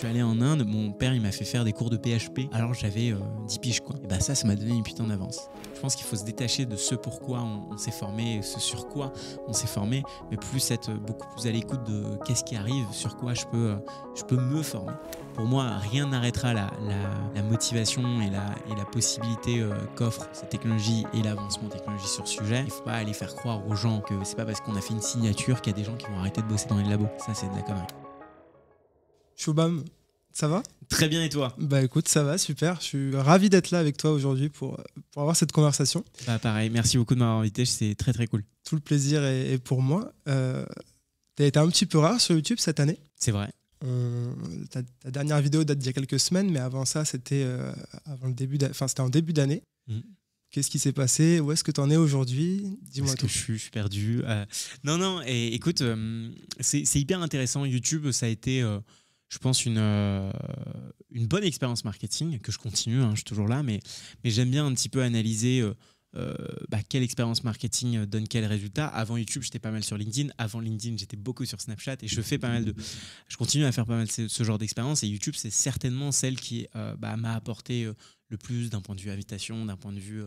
Je suis allé en Inde, mon père il m'a fait faire des cours de PHP alors j'avais 10 euh, piges quoi. Et bah ça, ça m'a donné une putain d'avance. Je pense qu'il faut se détacher de ce pourquoi on, s'est formé, ce sur quoi on s'est formé, mais plus être beaucoup plus à l'écoute de qu'est-ce qui arrive, sur quoi je peux, euh, je peux me former. Pour moi, rien n'arrêtera la, motivation et la, et la possibilité euh, qu'offre cette technologie et l'avancement technologie sur le sujet. Il ne faut pas aller faire croire aux gens que c'est pas parce qu'on a fait une signature qu'il y a des gens qui vont arrêter de bosser dans les labos. Ça, c'est de la connerie. Choubam, ça va Très bien et toi Bah écoute, ça va, super. Je suis ravi d'être là avec toi aujourd'hui pour, pour avoir cette conversation. Bah pareil, merci beaucoup de m'avoir invité, c'est très très cool. Tout le plaisir est, pour moi. Euh, T'as été un petit peu rare sur YouTube cette année. C'est vrai. ta, dernière vidéo date d'il y a quelques semaines, mais avant ça, c'était euh, avant le début, enfin c'était en début d'année. Mmh. Qu'est-ce qui s'est passé Où est-ce que tu en es aujourd'hui Dis-moi tout. Que je, suis, perdu. Euh. non, non, et, écoute, euh, c'est hyper intéressant. YouTube, ça a été je pense, une, euh, une bonne expérience marketing, que je continue, hein, je suis toujours là, mais, mais j'aime bien un petit peu analyser euh, euh, bah, quelle expérience marketing donne quel résultat. Avant YouTube, j'étais pas mal sur LinkedIn. Avant LinkedIn, j'étais beaucoup sur Snapchat et je fais pas mal de. Je continue à faire pas mal ce, ce genre d'expérience et YouTube, c'est certainement celle qui bah, m'a apporté le plus d'un point de vue invitation, d'un point de vue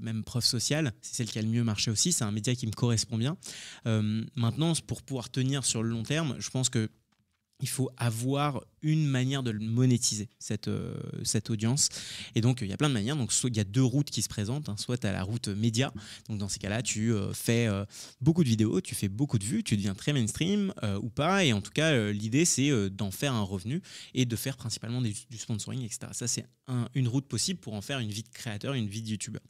même preuve sociale, c'est celle qui a le mieux marché aussi, c'est un média qui me correspond bien. maintenant, pour pouvoir tenir sur le long terme, je pense que il faut avoir une manière de monétiser cette, euh, cette audience. Et donc, il y a plein de manières. Donc, soit, il y a deux routes qui se présentent. Hein. Soit tu as la route média. Donc, dans ces cas-là, tu euh, fais euh, beaucoup de vidéos, tu fais beaucoup de vues, tu deviens très mainstream ou pas. Et en tout cas, l'idée, c'est d'en faire un revenu et de faire principalement du sponsoring, etc. Ça, c'est une route possible pour en faire une vie de créateur, une vie de YouTubeur.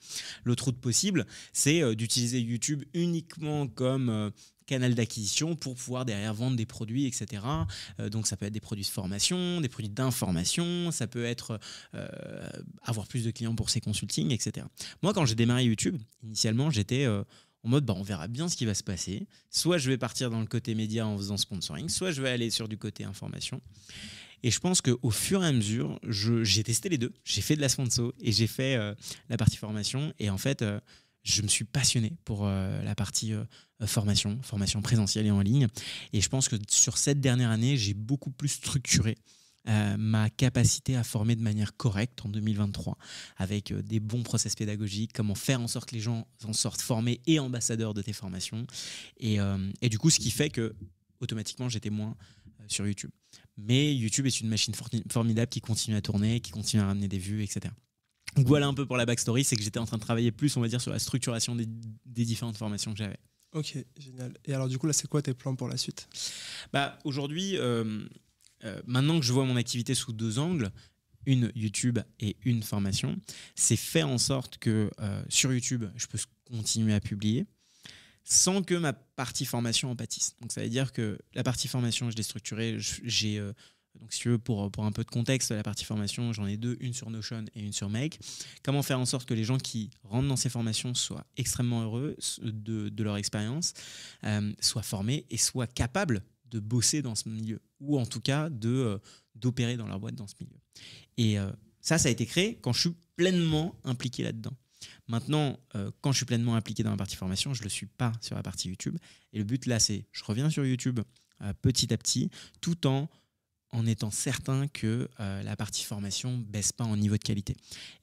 L'autre route possible, c'est d'utiliser YouTube uniquement comme canal d'acquisition pour pouvoir derrière vendre des produits, etc. Euh, donc ça peut être des produits de formation, des produits d'information, ça peut être euh, avoir plus de clients pour ses consultings, etc. Moi, quand j'ai démarré YouTube, initialement, j'étais euh, en mode bah, on verra bien ce qui va se passer. Soit je vais partir dans le côté média en faisant sponsoring, soit je vais aller sur du côté information. Et je pense qu'au fur et à mesure, j'ai testé les deux. J'ai fait de la sponsor et j'ai fait la partie formation. Et en fait, je me suis passionné pour euh, la partie euh, formation, formation présentielle et en ligne. Et je pense que sur cette dernière année, j'ai beaucoup plus structuré euh, ma capacité à former de manière correcte en 2023, avec des bons process pédagogiques, comment faire en sorte que les gens en sortent formés et ambassadeurs de tes formations. Et, du coup, ce qui fait que automatiquement, j'étais moins sur YouTube. Mais YouTube est une machine formidable qui continue à tourner, qui continue à ramener des vues, etc. Donc voilà un peu pour la backstory, c'est que j'étais en train de travailler plus, on va dire, sur la structuration des, différentes formations que j'avais. Ok, génial. Et alors du coup, là, c'est quoi tes plans pour la suite bah, Aujourd'hui, euh, euh, maintenant que je vois mon activité sous deux angles, une YouTube et une formation, c'est faire en sorte que euh, sur YouTube, je peux continuer à publier sans que ma partie formation en pâtisse. Donc ça veut dire que la partie formation, je l'ai structurée, j'ai donc, si tu veux, pour, pour un peu de contexte, la partie formation, j'en ai deux, une sur Notion et une sur Make. Comment faire en sorte que les gens qui rentrent dans ces formations soient extrêmement heureux de, de leur expérience, euh, soient formés et soient capables de bosser dans ce milieu, ou en tout cas de euh, d'opérer dans leur boîte dans ce milieu. Et euh, ça, ça a été créé quand je suis pleinement impliqué là-dedans. Maintenant, quand je suis pleinement impliqué dans la partie formation, je ne le suis pas sur la partie YouTube. Et le but là, c'est je reviens sur YouTube petit à petit, tout en en étant certain que euh, la partie formation baisse pas en niveau de qualité.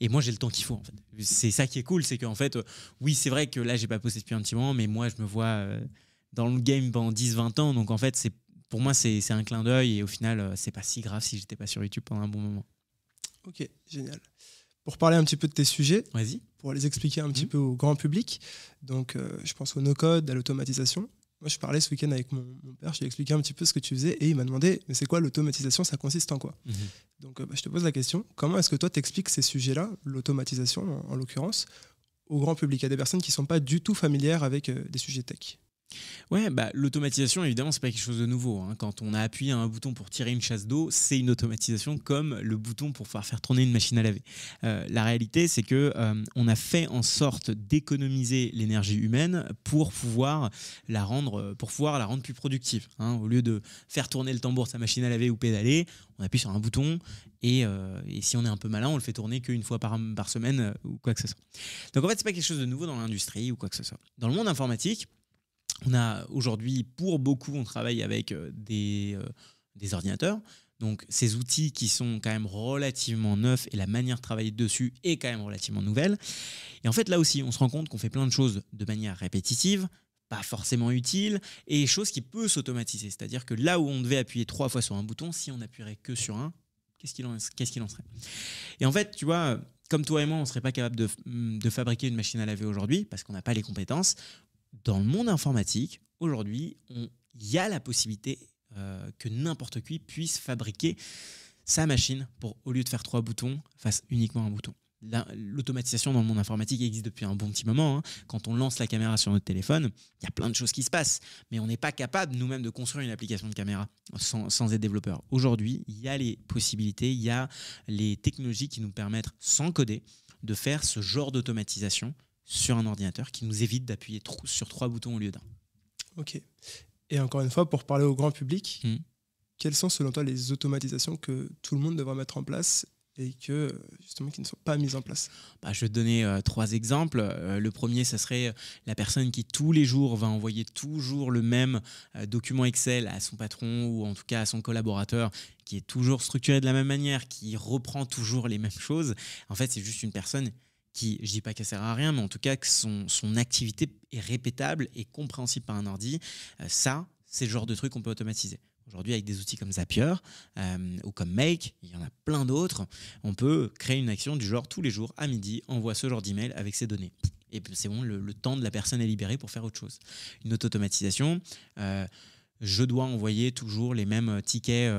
Et moi, j'ai le temps qu'il faut. En C'est ça qui est cool, c'est qu'en fait, euh, oui, c'est vrai que là, j'ai pas posté depuis un petit moment, mais moi, je me vois euh, dans le game pendant 10-20 ans. Donc, en fait, c'est pour moi, c'est un clin d'œil. Et au final, c'est pas si grave si j'étais pas sur YouTube pendant un bon moment. Ok, génial. Pour parler un petit peu de tes sujets, pour les expliquer un petit mmh. peu au grand public, donc je pense au no-code, à l'automatisation, moi, je parlais ce week-end avec mon, père, je lui ai expliqué un petit peu ce que tu faisais et il m'a demandé Mais c'est quoi l'automatisation Ça consiste en quoi mhm. Donc, euh, bah, je te pose la question comment est-ce que toi t'expliques ces sujets-là, l'automatisation en, l'occurrence, au grand public, à des personnes qui ne sont pas du tout familières avec euh, des sujets tech Ouais, bah, l'automatisation, évidemment, c'est pas quelque chose de nouveau. Hein. Quand on a appuyé un bouton pour tirer une chasse d'eau, c'est une automatisation comme le bouton pour pouvoir faire tourner une machine à laver. Euh, la réalité, c'est que euh, on a fait en sorte d'économiser l'énergie humaine pour pouvoir la rendre, euh, pour pouvoir la rendre plus productive. Hein. Au lieu de faire tourner le tambour de sa machine à laver ou pédaler, on appuie sur un bouton et, si on est un peu malin, on le fait tourner qu'une fois par, par semaine ou quoi que ce soit. Donc en fait, c'est pas quelque chose de nouveau dans l'industrie ou quoi que ce soit. Dans le monde informatique on a aujourd'hui, pour beaucoup, on travaille avec euh, euh, des, ordinateurs. Donc ces outils qui sont quand même relativement neufs et la manière de travailler dessus est quand même relativement nouvelle. Et en fait là aussi, on se rend compte qu'on fait plein de choses de manière répétitive, pas forcément utile, et choses qui peuvent s'automatiser. C'est-à-dire que là où on devait appuyer trois fois sur un bouton, si on n'appuierait que sur un, qu'est-ce qu'il en, serait Et en fait, tu vois, comme toi et moi, on ne serait pas capable de fabriquer une machine à laver aujourd'hui parce qu'on n'a pas les compétences dans le monde informatique, aujourd'hui, il y a la possibilité euh, que n'importe qui puisse fabriquer sa machine pour, au lieu de faire trois boutons, fasse uniquement un bouton. L'automatisation dans le monde informatique existe depuis un bon petit moment. Hein. Quand on lance la caméra sur notre téléphone, il y a plein de choses qui se passent, mais on n'est pas capable nous-mêmes de construire une application de caméra sans, sans être développeur. Aujourd'hui, il y a les possibilités, il y a les technologies qui nous permettent, sans coder, de faire ce genre d'automatisation sur un ordinateur qui nous évite d'appuyer sur trois boutons au lieu d'un. Ok. Et encore une fois, pour parler au grand public, quels hmm. quelles sont selon toi les automatisations que tout le monde devrait mettre en place et que justement qui ne sont pas mises en place bah, Je vais te donner euh, trois exemples. Euh, le premier, ce serait euh, la personne qui tous les jours va envoyer toujours le même document Excel à son patron ou en tout cas à son collaborateur qui est toujours structuré de la même manière, qui reprend toujours les mêmes choses. En fait, c'est juste une personne qui, je dis pas qu'elle sert à rien, mais en tout cas que son, son activité est répétable et compréhensible par un ordi, euh, ça, c'est le genre de truc qu'on peut automatiser. Aujourd'hui, avec des outils comme Zapier euh, ou comme Make, il y en a plein d'autres, on peut créer une action du genre tous les jours à midi, envoie ce genre d'email avec ces données. Et c'est bon, le, temps de la personne est libéré pour faire autre chose. Une autre automatisation, euh, je dois envoyer toujours les mêmes tickets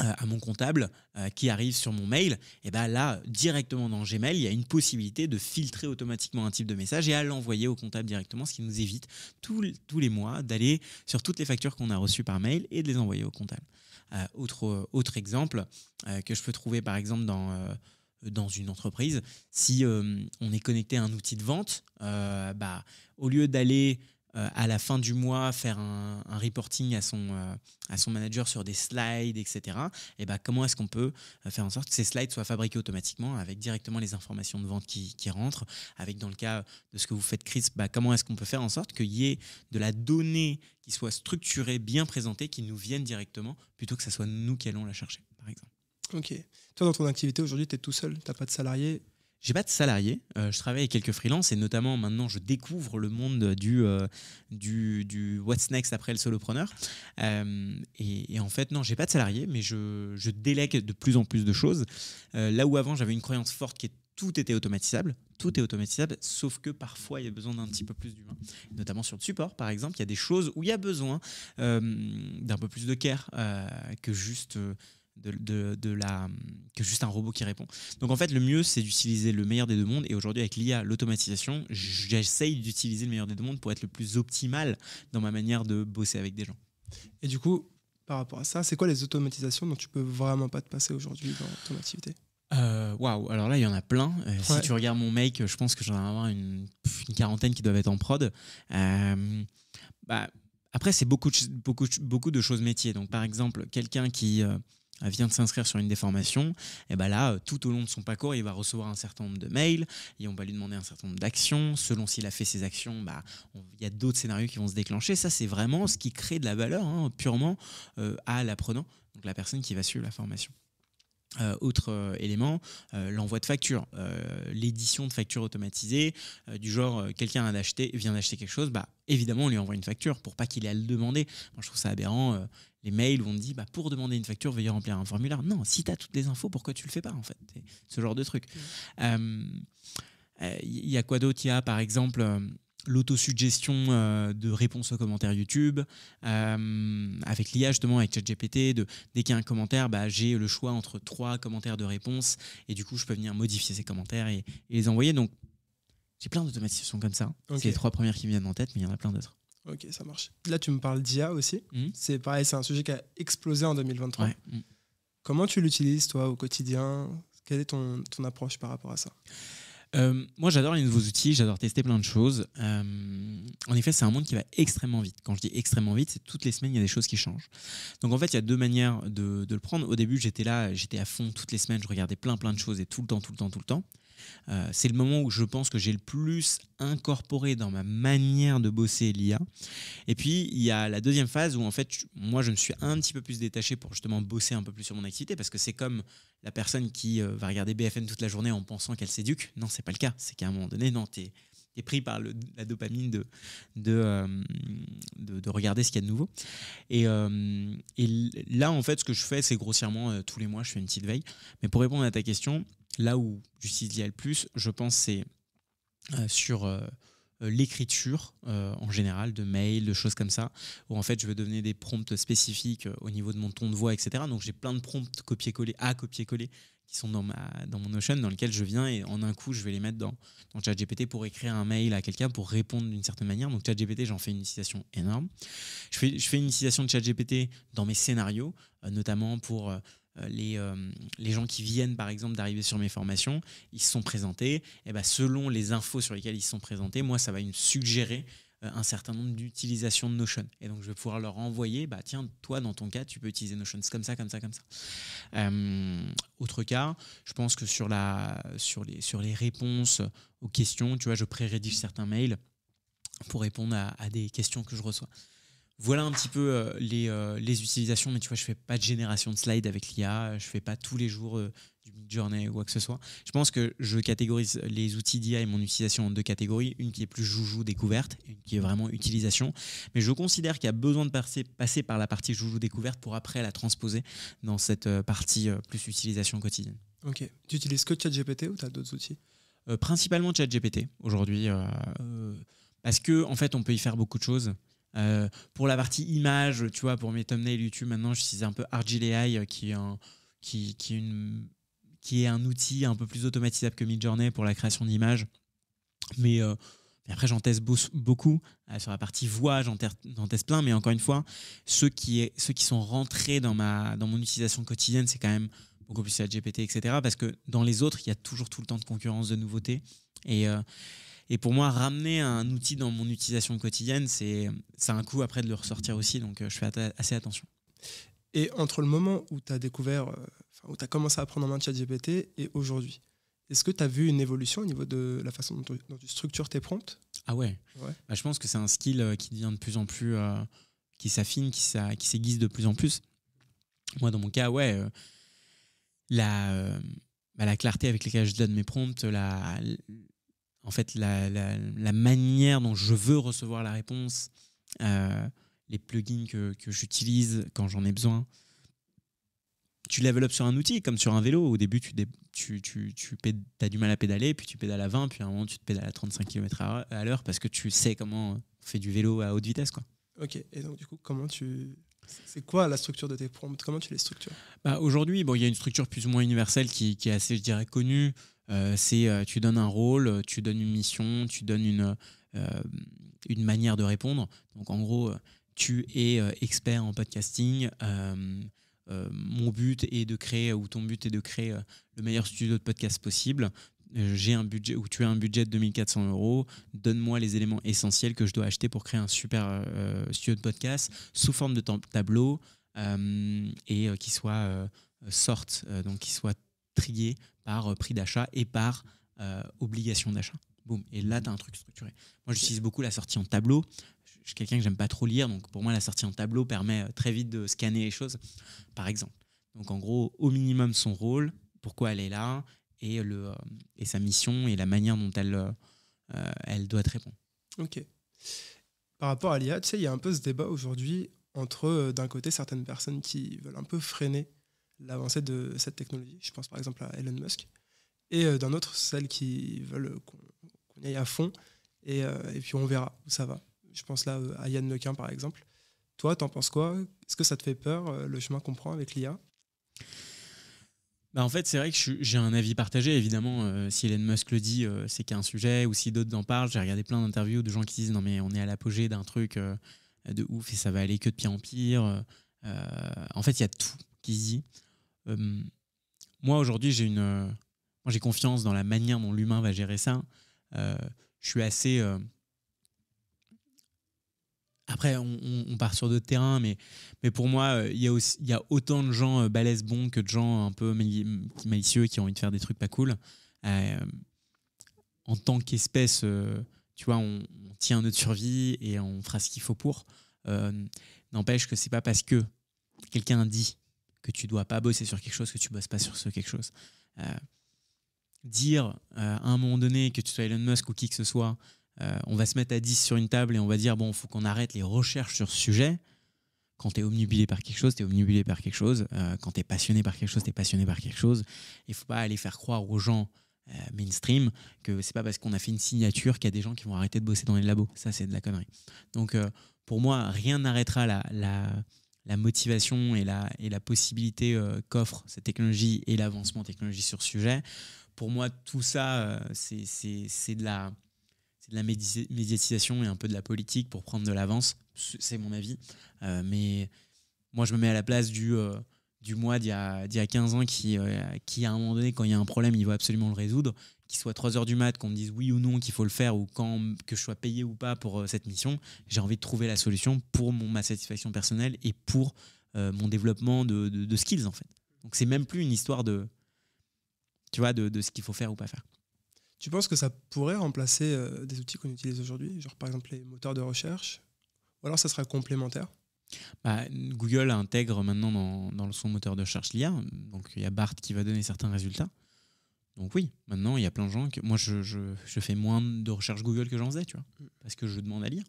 euh, à mon comptable euh, qui arrive sur mon mail, et eh ben là, directement dans Gmail, il y a une possibilité de filtrer automatiquement un type de message et à l'envoyer au comptable directement, ce qui nous évite tous, tous les mois d'aller sur toutes les factures qu'on a reçues par mail et de les envoyer au comptable. Euh, autre, autre exemple que je peux trouver par exemple dans... dans une entreprise, si on est connecté à un outil de vente, bah, au lieu d'aller euh, à la fin du mois faire un, reporting à son, euh, à son manager sur des slides, etc. Et eh ben, comment est-ce qu'on peut euh, faire en sorte que ces slides soient fabriqués automatiquement avec directement les informations de vente qui, rentrent, avec dans le cas de ce que vous faites Chris, bah, comment est-ce qu'on peut faire en sorte qu'il y ait de la donnée qui soit structurée, bien présentée, qui nous vienne directement, plutôt que ce soit nous qui allons la chercher, par exemple. Ok. Toi, dans ton activité aujourd'hui, tu es tout seul, tu n'as pas de salarié, j'ai pas de salarié, euh, je travaille avec quelques freelances et notamment maintenant je découvre le monde du, euh, du, what's next après le solopreneur. Euh, et, en fait, non, j'ai pas de salarié, mais je, je, délègue de plus en plus de choses. là où avant j'avais une croyance forte qui est tout était automatisable, tout est automatisable, sauf que parfois il y a besoin d'un petit peu plus d'humain, notamment sur le support par exemple, il y a des choses où il y a besoin d'un peu plus de care que juste de, de, la, que juste un robot qui répond. Donc en fait, le mieux, c'est d'utiliser le meilleur des deux mondes. Et aujourd'hui, avec l'IA, l'automatisation, j'essaye d'utiliser le meilleur des deux mondes pour être le plus optimal dans ma manière de bosser avec des gens. Et du coup, par rapport à ça, c'est quoi les automatisations dont tu peux vraiment pas te passer aujourd'hui dans ton activité euh, Waouh, alors là, il y en a plein. Euh, si tu regardes mon make, je pense que j'en ai avoir une, quarantaine qui doivent être en prod. Euh, bah, après, c'est beaucoup, de, beaucoup, beaucoup de choses métiers. Donc, par exemple, quelqu'un qui, vient de s'inscrire sur une des formations, et ben là, euh, tout au long de son parcours, il va recevoir un certain nombre de mails et on va lui demander un certain nombre d'actions. Selon s'il a fait ses actions, bah, il y a d'autres scénarios qui vont se déclencher. Ça, c'est vraiment ce qui crée de la valeur hein, purement euh, à l'apprenant, donc la personne qui va suivre la formation. Euh, autre euh, élément, euh, l'envoi de facture, l'édition de facture automatisée, du genre quelqu'un vient d'acheter quelque chose, bah, évidemment on lui envoie une facture pour pas qu'il ait à le demander. Moi je trouve ça aberrant, les mails où on dit bah, pour demander une facture, veuillez remplir un formulaire. Non, si tu as toutes les infos, pourquoi tu le fais pas en fait Ce genre de truc. Il mmh. y a quoi d'autre Il y a par exemple l'autosuggestion suggestion euh, de réponses aux commentaires YouTube, euh, avec l'IA justement, avec ChatGPT, dès qu'il y a un commentaire, bah, j'ai le choix entre trois commentaires de réponse, et du coup je peux venir modifier ces commentaires et, les envoyer. Donc j'ai plein d'automatisations comme ça. C'est les trois premières qui me viennent en tête, mais il y en a plein d'autres. Ok, ça marche. Là tu me parles d'IA aussi. Mhm. C'est pareil, c'est un sujet qui a explosé en 2023. Mhm. Comment tu l'utilises toi au quotidien Quelle est ton, ton approche par rapport à ça euh, moi, j'adore les nouveaux outils, j'adore tester plein de choses. Euh, en effet, c'est un monde qui va extrêmement vite. Quand je dis extrêmement vite, c'est toutes les semaines, il y a des choses qui changent. Donc, en fait, il y a deux manières de le prendre. Au début, j'étais là, j'étais à fond toutes les semaines, je regardais plein, plein de choses et tout le temps, tout le temps, tout le temps. Euh, c'est le moment où je pense que j'ai le plus incorporé dans ma manière de bosser l'IA. Et puis, il y a la deuxième phase où, en fait, moi, je me suis un petit peu plus détaché pour justement bosser un peu plus sur mon activité parce que c'est comme la personne qui euh, va regarder BFM toute la journée en pensant qu'elle s'éduque. Non, c'est pas le cas. C'est qu'à un moment donné, non, t'es es pris par la dopamine euh, de de, regarder ce qu'il y a de nouveau. Et, là, en fait, ce que je fais, c'est grossièrement, tous les mois, je fais une petite veille. Mais pour répondre à ta question, Là où j'utilise le plus, je pense, c'est euh, sur euh, euh, l'écriture en général, de mails, de choses comme ça, où en fait je vais donner des prompts spécifiques au niveau de mon ton de voix, etc. Donc j'ai plein de prompts copier-coller à copier-coller qui sont dans, ma, dans mon Notion, dans lequel je viens et en un coup je vais les mettre dans, ChatGPT pour écrire un mail à quelqu'un, pour répondre d'une certaine manière. Donc ChatGPT, j'en fais une citation énorme. Je fais, je fais une citation de ChatGPT dans mes scénarios, notamment pour... Euh, les, euh, les gens qui viennent, par exemple, d'arriver sur mes formations, ils se sont présentés. Et eh ben, selon les infos sur lesquelles ils se sont présentés, moi, ça va me suggérer euh, un certain nombre d'utilisations de Notion. Et donc, je vais pouvoir leur envoyer, bah, tiens, toi, dans ton cas, tu peux utiliser Notion. C'est comme ça, comme ça, comme ça. autre cas, je pense que sur, sur, les, sur les réponses aux questions, tu vois, je pré-rédige certains mails pour répondre à, des questions que je reçois. Voilà un petit peu euh, euh, les, utilisations, mais tu vois, je fais pas de génération de slides avec l'IA, je fais pas tous les jours euh, du mid ou quoi que ce soit. Je pense que je catégorise les outils d'IA et mon utilisation en deux catégories, une qui est plus joujou découverte, une qui est vraiment utilisation. Mais je considère qu'il y a besoin de passer, passer, par la partie joujou découverte pour après la transposer dans cette partie plus utilisation quotidienne. Ok. Tu utilises que ChatGPT ou tu as d'autres outils Principalement ChatGPT aujourd'hui, parce que en fait, on peut y faire beaucoup de choses. Euh, pour la partie image, tu vois, pour mes thumbnails YouTube, maintenant, j'utilise un peu AI euh, qui est un, qui, qui, est une, qui, est un outil un peu plus automatisable que Midjourney pour la création d'images. Mais, euh, après, j'en teste beaucoup. sur la partie voix, j'en teste plein. Mais encore une fois, ceux qui, est, ceux qui sont rentrés dans, ma, dans mon utilisation quotidienne, c'est quand même beaucoup plus GPT, etc. Parce que dans les autres, il y a toujours tout le temps de concurrence, de nouveautés. Et. Et pour moi, ramener un outil dans mon utilisation quotidienne, c'est un coup après de le ressortir aussi. Donc, euh, je fais assez attention. Et entre le moment où tu as découvert, euh, enfin, où tu as commencé à apprendre en main GPT et aujourd'hui, est-ce que tu as vu une évolution au niveau de la façon dont tu, structure structures tes prompts Ah ouais. ouais. Bah, je pense que c'est un skill euh, qui devient de plus en plus. qui s'affine, qui s'aiguise de plus en plus. Moi, dans mon cas, ouais. la, bah, la clarté avec laquelle je donne mes prompts, la, en fait, la, manière dont je veux recevoir la réponse, euh, les plugins que, j'utilise quand j'en ai besoin. Tu développes sur un outil, comme sur un vélo. Au début, tu, tu, as du mal à pédaler, puis tu pédales à 20, puis à un moment, tu te pédales à 35 km à l'heure parce que tu sais comment on fait du vélo à haute vitesse. Quoi. Ok, et donc du coup, comment tu c'est quoi la structure de tes prompts Comment tu les structures bah, Aujourd'hui, bon, il y a une structure plus ou moins universelle qui, est assez, je dirais, connue. Euh, c'est euh, tu donnes un rôle, tu donnes une mission, tu donnes une, euh, une manière de répondre. Donc en gros, tu es expert en podcasting. mon but est de créer, ou ton but est de créer le meilleur studio de podcast possible j'ai un budget ou tu as un budget de 2400 euros, donne-moi les éléments essentiels que je dois acheter pour créer un super euh, studio de podcast sous forme de tableau euh, et euh, qui soit sorte, donc qui soit trié par prix d'achat et par obligation d'achat. Boom. Et là, tu as un truc structuré. Moi, j'utilise beaucoup la sortie en tableau. Je suis quelqu'un que j'aime pas trop lire, donc pour moi, la sortie en tableau permet très vite de scanner les choses, par exemple. Donc, en gros, au minimum son rôle, pourquoi elle est là, et, le, euh, et sa mission et la manière dont elle, euh, euh, elle doit répondre. Ok. Par rapport à l'IA, tu sais, il y a un peu ce débat aujourd'hui entre, d'un côté, certaines personnes qui veulent un peu freiner l'avancée de cette technologie. Je pense par exemple à Elon Musk. Et d'un autre, celles qui veulent qu'on aille à fond. Et, et, puis on verra où ça va. Je pense là à Yann Lequin par exemple. Toi, t'en penses quoi Est-ce que ça te fait peur, le chemin qu'on prend avec l'IA bah, en fait, c'est vrai que j'ai un avis partagé. Évidemment, euh, si Elon Musk le dit, euh, c'est qu'il sujet, ou si d'autres en parlent. J'ai regardé plein d'interviews de gens qui disent non mais on est à l'apogée d'un truc euh, de ouf et ça va aller que de pire en pire. en fait, il y a tout qui se dit. moi aujourd'hui, j'ai une, j'ai confiance dans la manière dont l'humain va gérer ça. je suis assez après, on, part sur d'autres terrains, mais, mais pour moi, euh, il y, a autant de gens euh, balèzes bons que de gens un peu malicieux qui ont envie de faire des trucs pas cool. Euh, en tant qu'espèce, tu vois, on, tient notre survie et on fera ce qu'il faut pour. N'empêche que c'est pas parce que quelqu'un dit que tu dois pas bosser sur quelque chose que tu bosses pas sur ce quelque chose. dire à un moment donné que tu sois Elon Musk ou qui que ce soit, euh, on va se mettre à 10 sur une table et on va dire, bon, il faut qu'on arrête les recherches sur ce sujet. Quand tu es omnubilé par quelque chose, tu es omnubilé par quelque chose. Euh, quand tu es passionné par quelque chose, tu es passionné par quelque chose. Il ne faut pas aller faire croire aux gens euh, mainstream que c'est pas parce qu'on a fait une signature qu'il y a des gens qui vont arrêter de bosser dans les labos. Ça, c'est de la connerie. Donc, pour moi, rien n'arrêtera la, la, motivation et la, et la possibilité qu'offre cette technologie et l'avancement technologie sur sujet. Pour moi, tout ça, c'est de la c'est de la médiatisation et un peu de la politique pour prendre de l'avance. C'est mon avis. Euh, mais moi, je me mets à la place du, euh, du moi d'il y, a, 15 ans qui, euh, qui, à un moment donné, quand il y a un problème, il veut absolument le résoudre. Qu'il soit 3 heures du mat, qu'on me dise oui ou non qu'il faut le faire, ou quand, que je sois payé ou pas pour cette mission, j'ai envie de trouver la solution pour mon, ma satisfaction personnelle et pour mon développement de, de, de, skills, en fait. Donc, c'est même plus une histoire de, tu vois, de ce qu'il faut faire ou pas faire. Tu penses que ça pourrait remplacer euh, des outils qu'on utilise aujourd'hui, genre par exemple les moteurs de recherche Ou alors ça sera complémentaire bah, Google intègre maintenant dans, son moteur de recherche l'IA, donc il y a BART qui va donner certains résultats. Donc oui, maintenant il y a plein de gens que moi je, fais moins de recherches Google que j'en faisais, tu vois, mm. parce que je demande à lire.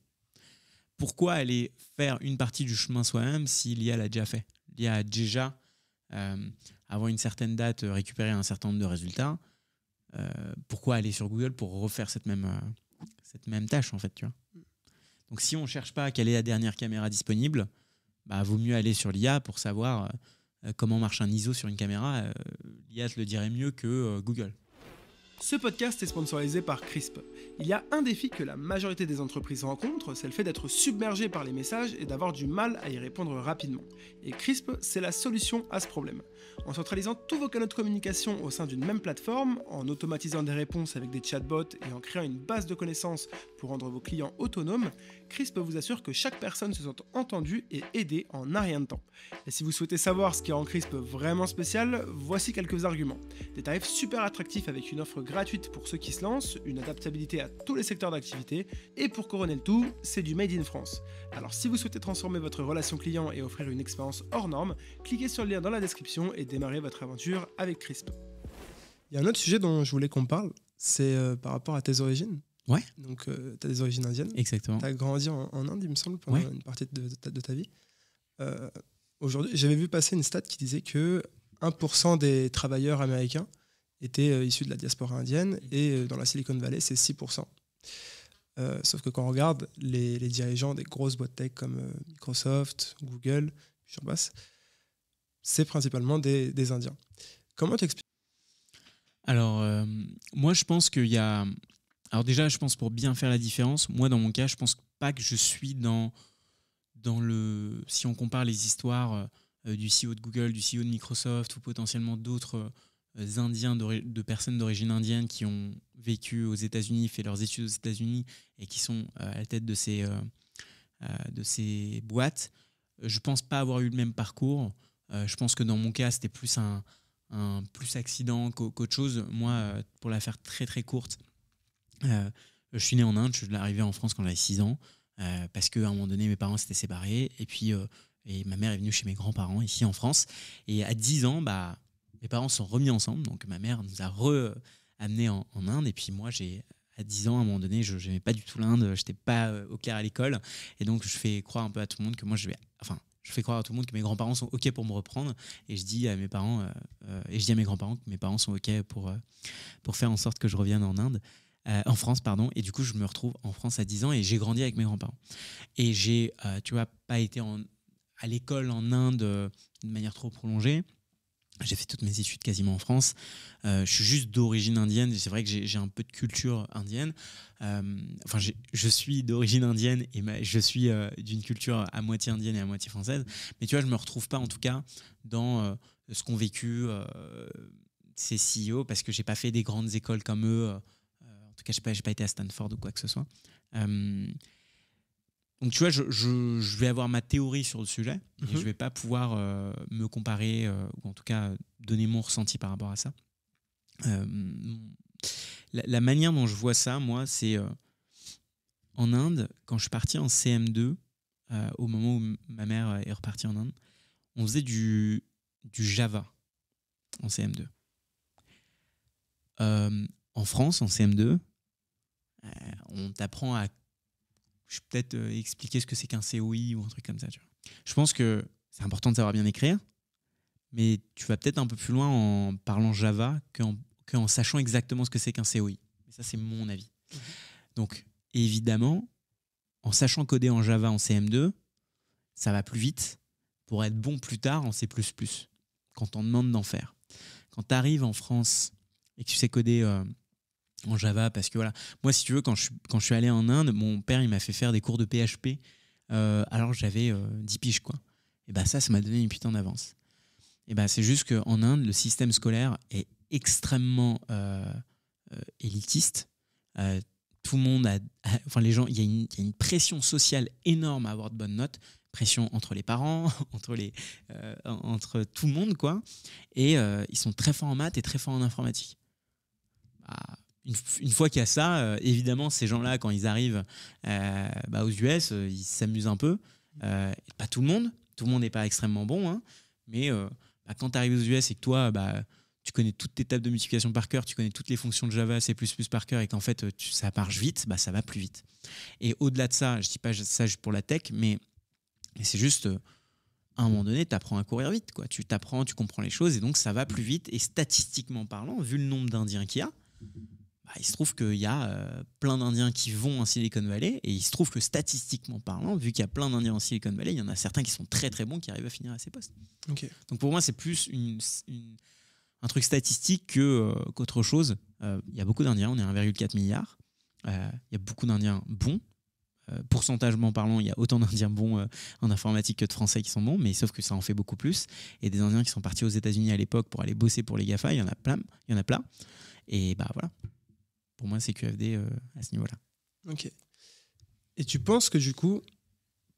Pourquoi aller faire une partie du chemin soi-même si l'IA l'a déjà fait L'IA a déjà, euh, avant une certaine date, récupéré un certain nombre de résultats euh, pourquoi aller sur Google pour refaire cette même, euh, cette même tâche en fait tu donc si on ne cherche pas quelle est la dernière caméra disponible, bah, vaut mieux aller sur l'IA pour savoir euh, comment marche un ISO sur une caméra. L'IA te le dirait mieux que Google. Ce podcast est sponsorisé par CRISP. Il y a un défi que la majorité des entreprises rencontrent, c'est le fait d'être submergé par les messages et d'avoir du mal à y répondre rapidement. Et CRISP, c'est la solution à ce problème. En centralisant tous vos canaux de communication au sein d'une même plateforme, en automatisant des réponses avec des chatbots et en créant une base de connaissances pour rendre vos clients autonomes, CRISP vous assure que chaque personne se sente entendue et aidée en un rien de temps. Et si vous souhaitez savoir ce qui rend CRISP vraiment spécial, voici quelques arguments. Des tarifs super attractifs avec une offre gratuite pour ceux qui se lancent, une adaptabilité à tous les secteurs d'activité, et pour couronner le tout, c'est du Made in France. Alors si vous souhaitez transformer votre relation client et offrir une expérience hors norme, cliquez sur le lien dans la description et démarrez votre aventure avec Crisp. Il y a un autre sujet dont je voulais qu'on parle, c'est euh, par rapport à tes origines. Ouais. Donc, euh, tu as des origines indiennes. Exactement. Tu as grandi en, Inde, il me semble, pendant une partie de, ta, vie. Euh, aujourd'hui, j'avais vu passer une stat qui disait que 1% des travailleurs américains était euh, issus de la diaspora indienne mm. et euh, dans la Silicon Valley, c'est 6%. Euh, sauf que quand on regarde les, dirigeants des grosses boîtes tech comme Microsoft, Google, j'en c'est principalement des, Indiens. Comment tu expliques Alors, moi, je pense qu'il y a. Alors, déjà, je pense pour bien faire la différence, moi, dans mon cas, je pense pas que je suis dans, dans le. Si on compare les histoires du CEO de Google, du CEO de Microsoft ou potentiellement d'autres euh, indiens de personnes d'origine indienne qui ont vécu aux États-Unis, fait leurs études aux États-Unis et qui sont euh, à la tête de ces, euh, de ces boîtes, je pense pas avoir eu le même parcours. je pense que dans mon cas, c'était plus un, plus accident qu'autre chose. Moi, pour la faire très très courte, je suis né en Inde, je suis arrivé en France quand j'avais 6 ans, parce qu'à un moment donné, mes parents s'étaient séparés et puis et ma mère est venue chez mes grands-parents ici en France. Et à 10 ans, bah, mes parents sont remis ensemble. Donc ma mère nous a re-amenés en, Inde. Et puis moi, j'ai à 10 ans, à un moment donné, je n'aimais pas du tout l'Inde. Je n'étais pas euh, au clair à l'école. Et donc, je fais croire un peu à tout le monde que moi, je vais. Enfin, je fais croire à tout le monde que mes grands-parents sont OK pour me reprendre. Et je dis à mes parents, euh, euh, et je dis à mes grands-parents que mes parents sont OK pour, pour faire en sorte que je revienne en Inde. en France, pardon, et du coup, je me retrouve en France à 10 ans et j'ai grandi avec mes grands-parents. Et j'ai, tu vois, pas été à l'école en Inde de manière trop prolongée. J'ai fait toutes mes études quasiment en France. Euh, je suis juste d'origine indienne. C'est vrai que j'ai un peu de culture indienne. Euh, enfin, je suis d'origine indienne et je suis euh, d'une culture à moitié indienne et à moitié française. Mais tu vois, je me retrouve pas en tout cas dans ce qu'ont vécu ces CEO parce que j'ai pas fait des grandes écoles comme eux. en tout cas, je pas, pas été à Stanford ou quoi que ce soit. Donc tu vois, je, vais avoir ma théorie sur le sujet, mais je mhm. ne je vais pas pouvoir euh, me comparer, euh, ou en tout cas donner mon ressenti par rapport à ça. Euh, la, manière dont je vois ça, moi, c'est en Inde, quand je suis parti en CM2, au moment où ma mère est repartie en Inde, on faisait du, du Java en CM2. en France, en CM2, on t'apprend à je vais peut-être euh, expliquer ce que c'est qu'un COI ou un truc comme ça. Tu vois. Je pense que c'est important de savoir bien écrire, mais tu vas peut-être un peu plus loin en parlant Java qu'en sachant exactement ce que c'est qu'un COI. ça, c'est mon avis. Mhm. Donc, évidemment, en sachant coder en Java en CM2, ça va plus vite pour être bon plus tard en C++, quand on demande d'en faire. Quand tu arrives en France et que tu sais coder euh, en Java parce que voilà moi si tu veux quand je, quand je suis allé en Inde mon père il m'a fait faire des cours de PHP euh, alors j'avais 10 euh, piges quoi et bah ça ça m'a donné une putain d'avance et bah c'est juste qu'en Inde le système scolaire est extrêmement euh, élitiste tout le monde a, enfin les gens il y, y, a une pression sociale énorme à avoir de bonnes notes pression entre les parents entre les entre tout le monde quoi et ils sont très forts en maths et très forts en informatique bah, une, fois qu'il y a ça, euh, évidemment, ces gens-là, quand ils arrivent euh, bah, aux US, euh, ils s'amusent un peu. pas tout le monde, tout le monde n'est pas extrêmement bon, hein. mais bah, quand tu arrives aux US et que toi, bah, tu connais toutes tes tables de multiplication par cœur, tu connais toutes les fonctions de Java, C++ par cœur, et qu'en fait, ça marche vite, bah, ça va plus vite. Et au-delà de ça, je ne dis pas ça juste pour la tech, mais c'est juste à un moment donné, tu apprends à courir vite. Quoi. Tu t'apprends, tu comprends les choses et donc ça va plus vite. Et statistiquement parlant, vu le nombre d'Indiens qu'il y a, bah, il se trouve qu'il y a euh, plein d'Indiens qui vont en Silicon Valley, et il se trouve que statistiquement parlant, vu qu'il y a plein d'Indiens en Silicon Valley, il y en a certains qui sont très très bons qui arrivent à finir à ces postes. Donc pour moi, c'est plus un truc statistique euh, qu'autre chose. Euh, il y a beaucoup d'Indiens, on est 1,4 milliard. il y a beaucoup d'Indiens bons. pourcentagement parlant, il y a autant d'Indiens bons en informatique que de Français qui sont bons, mais sauf que ça en fait beaucoup plus. Et des Indiens qui sont partis aux États-Unis à l'époque pour aller bosser pour les GAFA, il y en a plein. Il y en a plein. Et bah voilà pour moi, c'est QFD euh, à ce niveau-là. Ok. Et tu penses que du coup,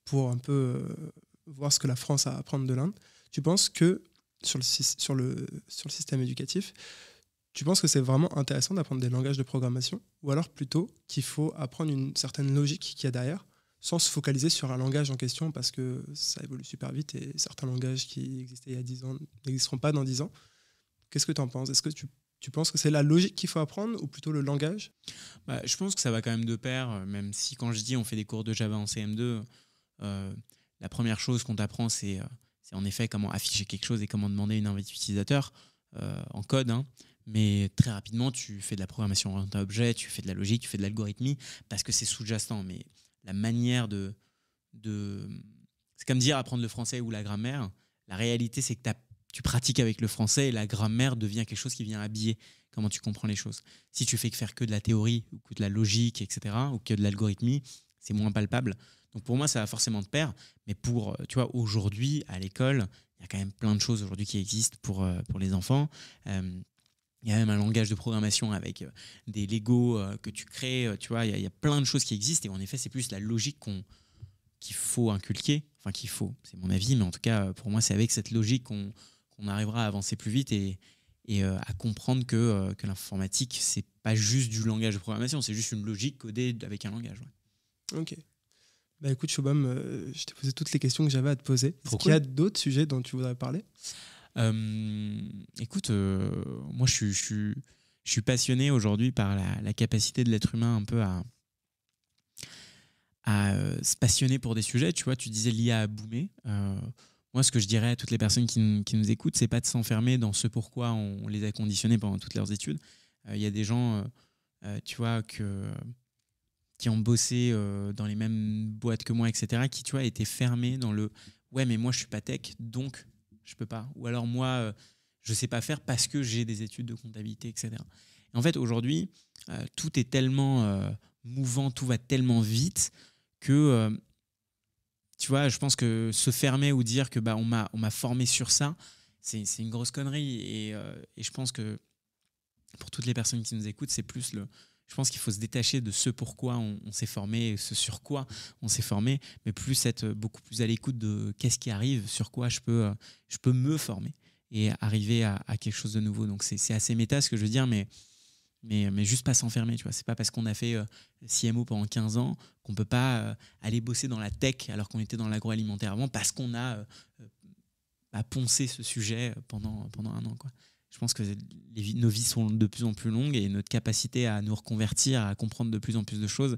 pour un peu euh, voir ce que la France a à apprendre de l'Inde, tu penses que sur le, sur le, sur le système éducatif, tu penses que c'est vraiment intéressant d'apprendre des langages de programmation ou alors plutôt qu'il faut apprendre une certaine logique qu'il y a derrière sans se focaliser sur un langage en question parce que ça évolue super vite et certains langages qui existaient il y a 10 ans n'existeront pas dans 10 ans. Qu'est-ce que tu en penses Est-ce que tu tu penses que c'est la logique qu'il faut apprendre ou plutôt le langage bah, Je pense que ça va quand même de pair, euh, même si quand je dis on fait des cours de Java en CM2, euh, la première chose qu'on t'apprend, euh, c'est en effet comment afficher quelque chose et comment demander une invite utilisateur en code. Hein. Mais très rapidement, tu fais de la programmation orientée objet, tu fais de la logique, tu fais de l'algorithmie, parce que c'est sous-jacent. Mais la manière de... de... C'est comme dire apprendre le français ou la grammaire. La réalité, c'est que tu as tu pratiques avec le français et la grammaire devient quelque chose qui vient habiller comment tu comprends les choses. Si tu fais que faire que de la théorie ou que de la logique, etc., ou que de l'algorithmie, c'est moins palpable. Donc pour moi, ça va forcément de pair. Mais pour, euh, tu vois, aujourd'hui, à l'école, il y a quand même plein de choses aujourd'hui qui existent pour, euh, pour les enfants. Euh, il y a même un langage de programmation avec des Lego que tu crées, tu vois, il y, a, plein de choses qui existent et en effet, c'est plus la logique qu'on qu'il faut inculquer, enfin qu'il faut, c'est mon avis, mais en tout cas, pour moi, c'est avec cette logique qu'on on arrivera à avancer plus vite et, euh, à comprendre que, euh, que l'informatique, c'est pas juste du langage de programmation, c'est juste une logique codée avec un langage. Ok. Bah écoute, Shobam, euh, je t'ai posé toutes les questions que j'avais à te poser. Est-ce qu'il y a d'autres sujets dont tu voudrais parler Écoute, moi je suis, je, suis, passionné aujourd'hui par la, capacité de l'être humain un peu à, à se passionner pour des sujets. Tu vois, tu disais l'IA a boomé. Moi, ce que je dirais à toutes les personnes qui, nous écoutent, c'est pas de s'enfermer dans ce pourquoi on les a conditionnés pendant toutes leurs études. Euh, il y a des gens, euh, euh, tu vois, que, qui ont bossé dans les mêmes boîtes que moi, etc., qui, tu vois, étaient fermés dans le ouais, mais moi, je suis pas tech, donc je peux pas. Ou alors, moi, je sais pas faire parce que j'ai des études de comptabilité, etc. en fait, aujourd'hui, tout est tellement mouvant, tout va tellement vite que tu vois, je pense que se fermer ou dire que bah, on m'a, on m'a formé sur ça, c'est, une grosse connerie. Et, euh, et, je pense que pour toutes les personnes qui nous écoutent, c'est plus le. Je pense qu'il faut se détacher de ce pourquoi on, s'est formé, ce sur quoi on s'est formé, mais plus être beaucoup plus à l'écoute de qu'est-ce qui arrive, sur quoi je peux, je peux me former et arriver à, à quelque chose de nouveau. Donc c'est assez méta ce que je veux dire, mais mais, euh, mais juste pas s'enfermer, tu vois. C'est pas parce qu'on a fait euh, CMO pendant 15 ans qu'on peut pas euh, aller bosser dans la tech alors qu'on était dans l'agroalimentaire avant parce qu'on a poncé ce sujet pendant, pendant un an, quoi. Je pense que les nos vies sont de plus en plus longues et notre capacité à nous reconvertir, à comprendre de plus en plus de choses,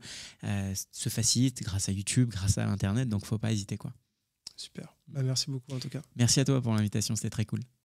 se facilite grâce à YouTube, grâce à Internet. Donc, faut pas hésiter, quoi. Super. Bah, merci beaucoup en tout cas. Merci à toi pour l'invitation, c'était très cool.